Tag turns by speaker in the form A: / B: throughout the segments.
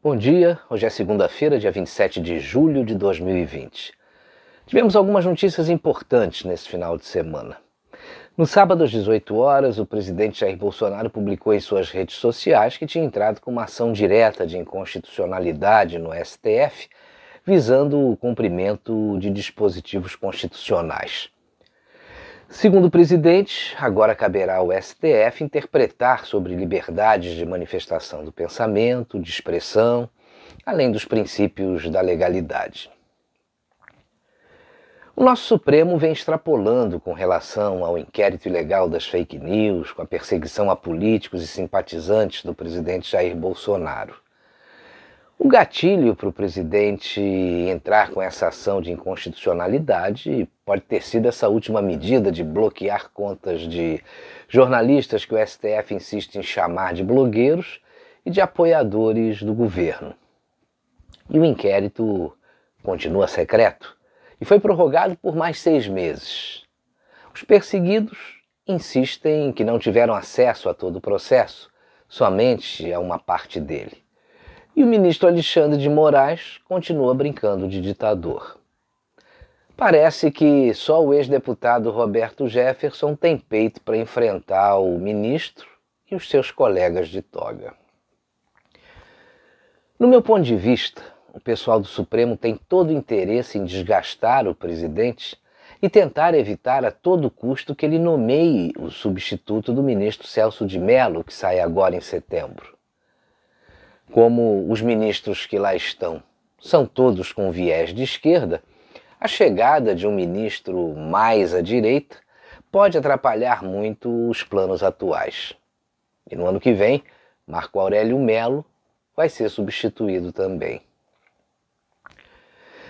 A: Bom dia, hoje é segunda-feira, dia 27 de julho de 2020. Tivemos algumas notícias importantes nesse final de semana. No sábado às 18 horas, o presidente Jair Bolsonaro publicou em suas redes sociais que tinha entrado com uma ação direta de inconstitucionalidade no STF, visando o cumprimento de dispositivos constitucionais. Segundo o presidente, agora caberá ao STF interpretar sobre liberdades de manifestação do pensamento, de expressão, além dos princípios da legalidade. O nosso Supremo vem extrapolando com relação ao inquérito ilegal das fake news, com a perseguição a políticos e simpatizantes do presidente Jair Bolsonaro. O gatilho para o presidente entrar com essa ação de inconstitucionalidade pode ter sido essa última medida de bloquear contas de jornalistas que o STF insiste em chamar de blogueiros e de apoiadores do governo. E o inquérito continua secreto e foi prorrogado por mais seis meses. Os perseguidos insistem que não tiveram acesso a todo o processo, somente a uma parte dele e o ministro Alexandre de Moraes continua brincando de ditador. Parece que só o ex-deputado Roberto Jefferson tem peito para enfrentar o ministro e os seus colegas de toga. No meu ponto de vista, o pessoal do Supremo tem todo o interesse em desgastar o presidente e tentar evitar a todo custo que ele nomeie o substituto do ministro Celso de Mello, que sai agora em setembro como os ministros que lá estão são todos com viés de esquerda, a chegada de um ministro mais à direita pode atrapalhar muito os planos atuais. E no ano que vem, Marco Aurélio Melo vai ser substituído também.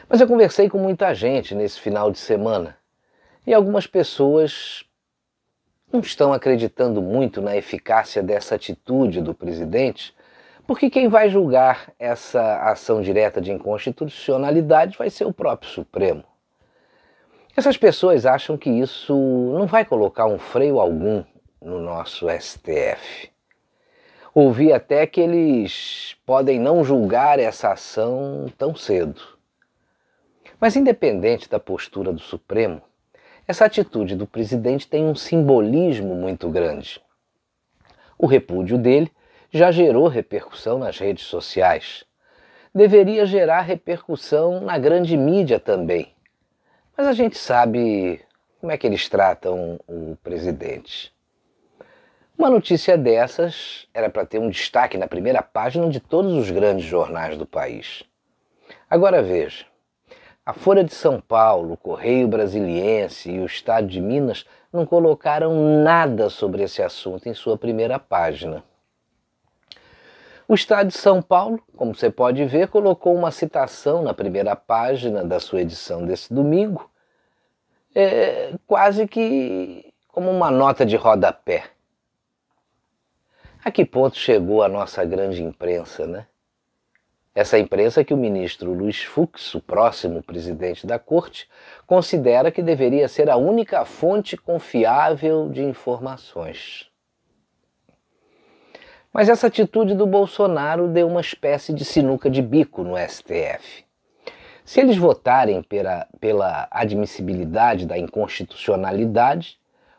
A: Mas eu conversei com muita gente nesse final de semana e algumas pessoas não estão acreditando muito na eficácia dessa atitude do presidente porque quem vai julgar essa ação direta de inconstitucionalidade vai ser o próprio Supremo. Essas pessoas acham que isso não vai colocar um freio algum no nosso STF. Ouvi até que eles podem não julgar essa ação tão cedo. Mas, independente da postura do Supremo, essa atitude do presidente tem um simbolismo muito grande. O repúdio dele já gerou repercussão nas redes sociais. Deveria gerar repercussão na grande mídia também. Mas a gente sabe como é que eles tratam o presidente. Uma notícia dessas era para ter um destaque na primeira página de todos os grandes jornais do país. Agora veja: a Folha de São Paulo, o Correio Brasiliense e o Estado de Minas não colocaram nada sobre esse assunto em sua primeira página. O Estado de São Paulo, como você pode ver, colocou uma citação na primeira página da sua edição desse domingo, é, quase que como uma nota de rodapé. A que ponto chegou a nossa grande imprensa, né? Essa imprensa que o ministro Luiz Fux, o próximo presidente da corte, considera que deveria ser a única fonte confiável de informações. Mas essa atitude do Bolsonaro deu uma espécie de sinuca de bico no STF. Se eles votarem pela, pela admissibilidade da inconstitucionalidade,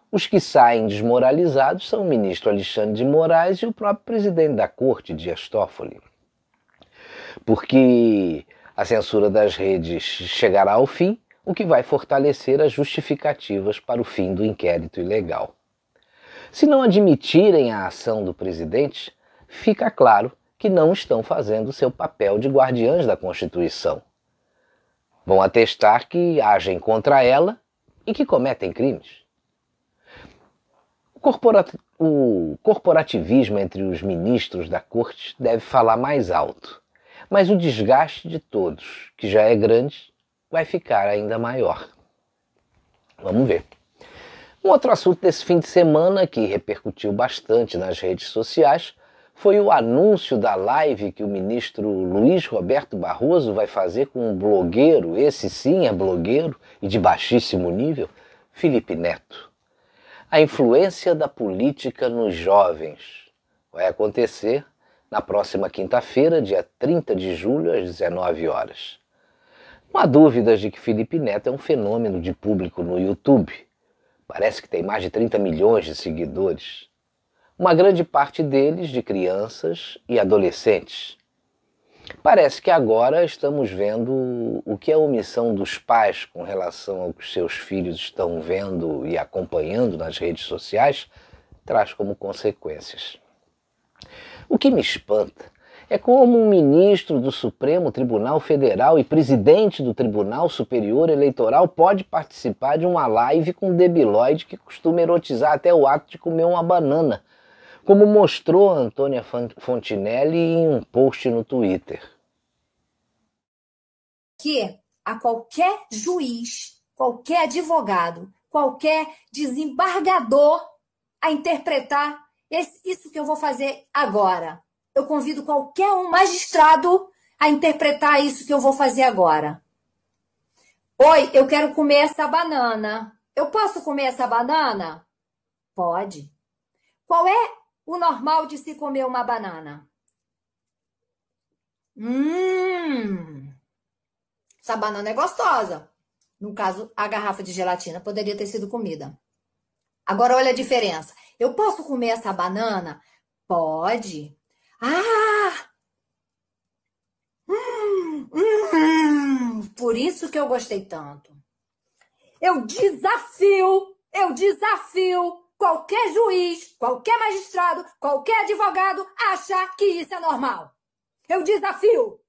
A: os que saem desmoralizados são o ministro Alexandre de Moraes e o próprio presidente da corte, Dias Toffoli. Porque a censura das redes chegará ao fim, o que vai fortalecer as justificativas para o fim do inquérito ilegal. Se não admitirem a ação do presidente, fica claro que não estão fazendo seu papel de guardiães da Constituição. Vão atestar que agem contra ela e que cometem crimes. O corporativismo entre os ministros da corte deve falar mais alto, mas o desgaste de todos, que já é grande, vai ficar ainda maior. Vamos ver. Um outro assunto desse fim de semana que repercutiu bastante nas redes sociais foi o anúncio da live que o ministro Luiz Roberto Barroso vai fazer com um blogueiro, esse sim é blogueiro e de baixíssimo nível, Felipe Neto. A influência da política nos jovens vai acontecer na próxima quinta-feira, dia 30 de julho, às 19 horas. Não há dúvidas de que Felipe Neto é um fenômeno de público no YouTube parece que tem mais de 30 milhões de seguidores, uma grande parte deles de crianças e adolescentes. Parece que agora estamos vendo o que é a omissão dos pais com relação ao que seus filhos estão vendo e acompanhando nas redes sociais traz como consequências. O que me espanta é como um ministro do Supremo Tribunal Federal e presidente do Tribunal Superior Eleitoral pode participar de uma live com um debilóide que costuma erotizar até o ato de comer uma banana, como mostrou Antônia Fontinelli em um post no Twitter.
B: Que a qualquer juiz, qualquer advogado, qualquer desembargador a interpretar esse, isso que eu vou fazer agora eu convido qualquer um magistrado a interpretar isso que eu vou fazer agora. Oi, eu quero comer essa banana. Eu posso comer essa banana? Pode. Qual é o normal de se comer uma banana? Hum. Essa banana é gostosa. No caso, a garrafa de gelatina poderia ter sido comida. Agora olha a diferença. Eu posso comer essa banana? Pode. Ah! Hum, hum, hum, por isso que eu gostei tanto. Eu desafio, eu desafio qualquer juiz, qualquer magistrado, qualquer advogado achar que isso é normal. Eu desafio.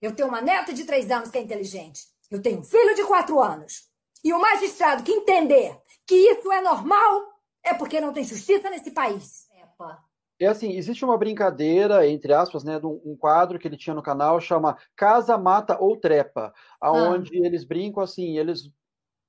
B: Eu tenho uma neta de três anos que é inteligente. Eu tenho um filho de quatro anos. E o magistrado que entender que isso é normal é porque não tem justiça nesse país. Epa.
C: É assim, existe uma brincadeira, entre aspas, né, de um quadro que ele tinha no canal, chama Casa, Mata ou Trepa, aonde ah. eles brincam assim, eles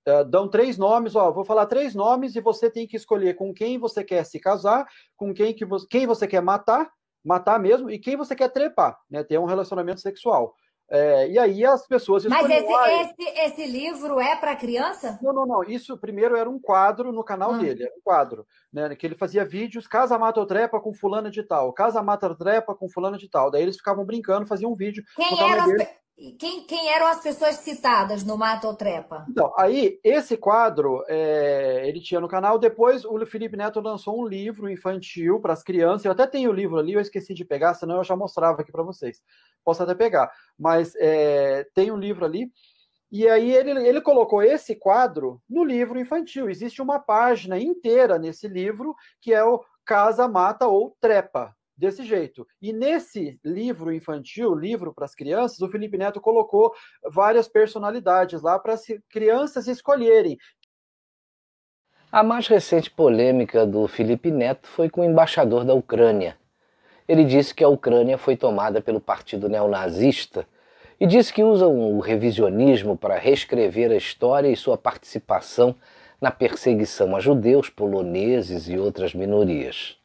C: uh, dão três nomes, ó, vou falar três nomes e você tem que escolher com quem você quer se casar, com quem, que vo quem você quer matar, matar mesmo, e quem você quer trepar, né, ter um relacionamento sexual. É, e aí as pessoas. Mas esse, esse, esse, livro é para criança? Não, não, não. Isso primeiro era um quadro no canal hum. dele, era um quadro, né? Que ele fazia vídeos Casa Mata ou Trepa com fulana de tal, Casa Mata ou Trepa com fulana de tal. Daí eles ficavam brincando, faziam um vídeo. Quem eram as,
B: quem, quem eram as pessoas citadas no Mato Trepa?
C: Então, aí, esse quadro, é, ele tinha no canal. Depois, o Felipe Neto lançou um livro infantil para as crianças. Eu até tenho o livro ali, eu esqueci de pegar, senão eu já mostrava aqui para vocês. Posso até pegar. Mas é, tem um livro ali. E aí, ele, ele colocou esse quadro no livro infantil. Existe uma página inteira nesse livro que é o Casa, Mata ou Trepa desse jeito. E nesse livro infantil, livro para as crianças, o Felipe Neto colocou várias personalidades lá para as crianças escolherem.
A: A mais recente polêmica do Felipe Neto foi com o embaixador da Ucrânia. Ele disse que a Ucrânia foi tomada pelo partido neonazista e disse que usam o revisionismo para reescrever a história e sua participação na perseguição a judeus, poloneses e outras minorias.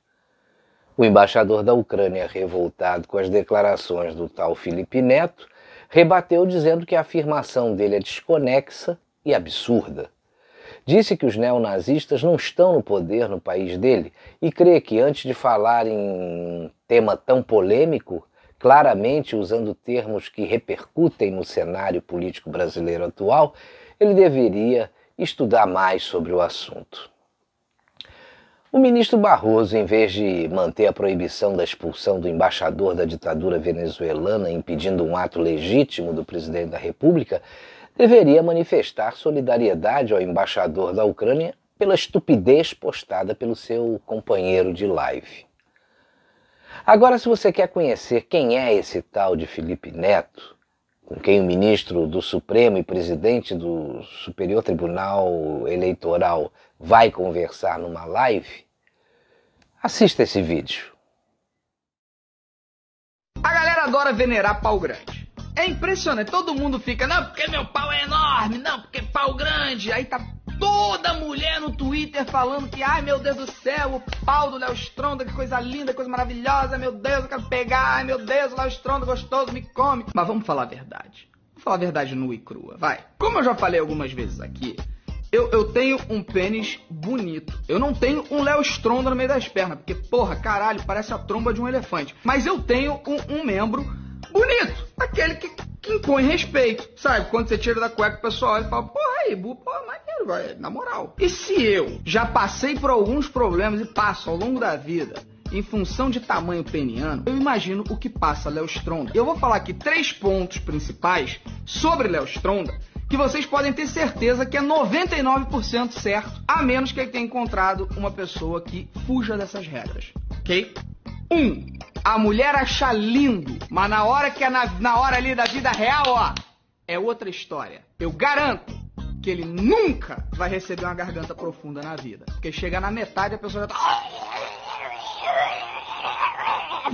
A: O embaixador da Ucrânia, revoltado com as declarações do tal Felipe Neto, rebateu dizendo que a afirmação dele é desconexa e absurda. Disse que os neonazistas não estão no poder no país dele e crê que, antes de falar em tema tão polêmico, claramente usando termos que repercutem no cenário político brasileiro atual, ele deveria estudar mais sobre o assunto. O ministro Barroso, em vez de manter a proibição da expulsão do embaixador da ditadura venezuelana, impedindo um ato legítimo do presidente da República, deveria manifestar solidariedade ao embaixador da Ucrânia pela estupidez postada pelo seu companheiro de live. Agora, se você quer conhecer quem é esse tal de Felipe Neto, com quem o ministro do Supremo e presidente do Superior Tribunal Eleitoral vai conversar numa live, assista esse vídeo.
D: A galera adora venerar pau grande. É impressionante, todo mundo fica, não, porque meu pau é enorme, não, porque pau grande. Aí tá toda mulher no Twitter falando que, ai meu Deus do céu, o pau do Léo Stronda, que coisa linda, que coisa maravilhosa, meu Deus, eu quero pegar, ai meu Deus, o Léo Stronda gostoso, me come. Mas vamos falar a verdade. Vamos falar a verdade nua e crua, vai. Como eu já falei algumas vezes aqui, eu, eu tenho um pênis bonito. Eu não tenho um Léo Stronda no meio das pernas, porque, porra, caralho, parece a tromba de um elefante. Mas eu tenho um, um membro bonito, aquele que, que impõe respeito, sabe? Quando você tira da cueca, o pessoal olha e fala, porra aí, bu, porra, mas dinheiro, vai, na moral. E se eu já passei por alguns problemas e passo ao longo da vida, em função de tamanho peniano, eu imagino o que passa Léo Stronda. Eu vou falar aqui três pontos principais sobre Léo Stronda que vocês podem ter certeza que é 99% certo, a menos que ele tenha encontrado uma pessoa que fuja dessas regras, ok? Um, a mulher acha lindo, mas na hora que é na, na hora ali da vida real, ó, é outra história. Eu garanto que ele nunca vai receber uma garganta profunda na vida. Porque chega na metade a pessoa já tá.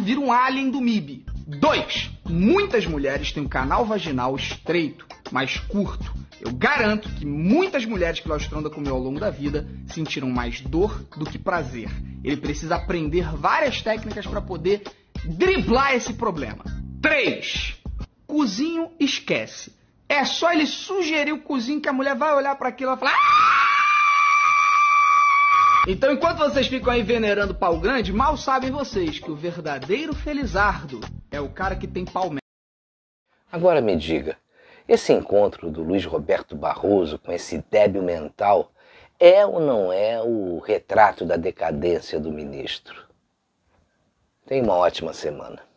D: Vira um alien do MIB. 2. Muitas mulheres têm um canal vaginal estreito, mais curto. Eu garanto que muitas mulheres que Laustranda comeu ao longo da vida sentiram mais dor do que prazer. Ele precisa aprender várias técnicas para poder driblar esse problema. 3. Cozinho esquece. É só ele sugerir o cozinho que a mulher vai olhar para aquilo e vai falar. Ah! Então, enquanto vocês ficam aí venerando pau grande, mal sabem vocês que o verdadeiro felizardo é o cara que tem pau
A: Agora me diga, esse encontro do Luiz Roberto Barroso com esse débil mental é ou não é o retrato da decadência do ministro? Tenha uma ótima semana.